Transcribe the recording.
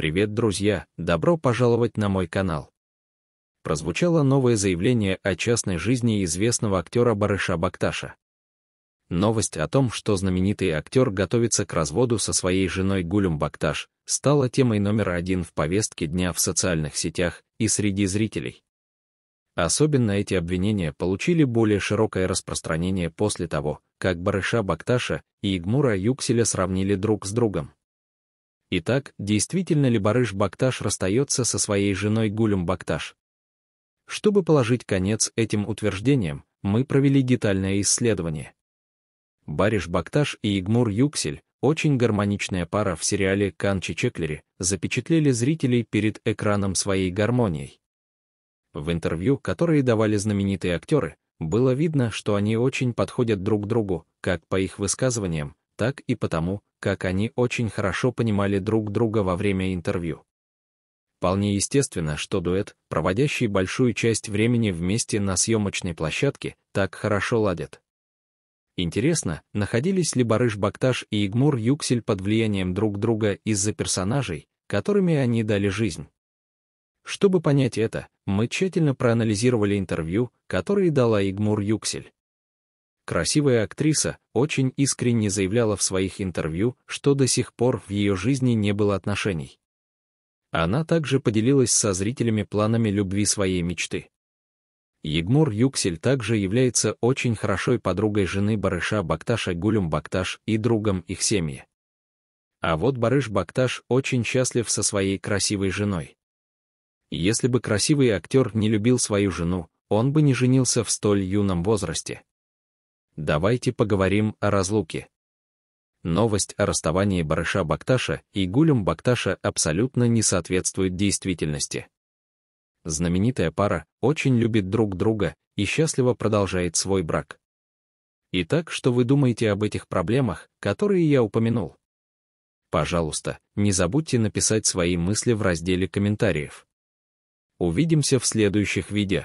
Привет, друзья! Добро пожаловать на мой канал! Прозвучало новое заявление о частной жизни известного актера Барыша Бакташа. Новость о том, что знаменитый актер готовится к разводу со своей женой Гулем Бакташ, стала темой номер один в повестке дня в социальных сетях и среди зрителей. Особенно эти обвинения получили более широкое распространение после того, как Барыша Бакташа и Игмура Юкселя сравнили друг с другом. Итак, действительно ли Барыш Бакташ расстается со своей женой Гулем Бакташ? Чтобы положить конец этим утверждениям, мы провели детальное исследование. Бариш Бакташ и Игмур Юксель, очень гармоничная пара в сериале «Канчи Чеклери», запечатлели зрителей перед экраном своей гармонией. В интервью, которые давали знаменитые актеры, было видно, что они очень подходят друг другу, как по их высказываниям, так и потому, как они очень хорошо понимали друг друга во время интервью. Вполне естественно, что дуэт, проводящий большую часть времени вместе на съемочной площадке, так хорошо ладят. Интересно, находились ли Барыш Бакташ и Игмур Юксель под влиянием друг друга из-за персонажей, которыми они дали жизнь? Чтобы понять это, мы тщательно проанализировали интервью, которое дала Игмур Юксель. Красивая актриса очень искренне заявляла в своих интервью, что до сих пор в ее жизни не было отношений. Она также поделилась со зрителями планами любви своей мечты. Егмур Юксель также является очень хорошей подругой жены барыша Бакташа Гулюм Бакташ и другом их семьи. А вот барыш Бакташ очень счастлив со своей красивой женой. Если бы красивый актер не любил свою жену, он бы не женился в столь юном возрасте. Давайте поговорим о разлуке. Новость о расставании Барыша Бакташа и Гулем Бакташа абсолютно не соответствует действительности. Знаменитая пара очень любит друг друга и счастливо продолжает свой брак. Итак, что вы думаете об этих проблемах, которые я упомянул? Пожалуйста, не забудьте написать свои мысли в разделе комментариев. Увидимся в следующих видео.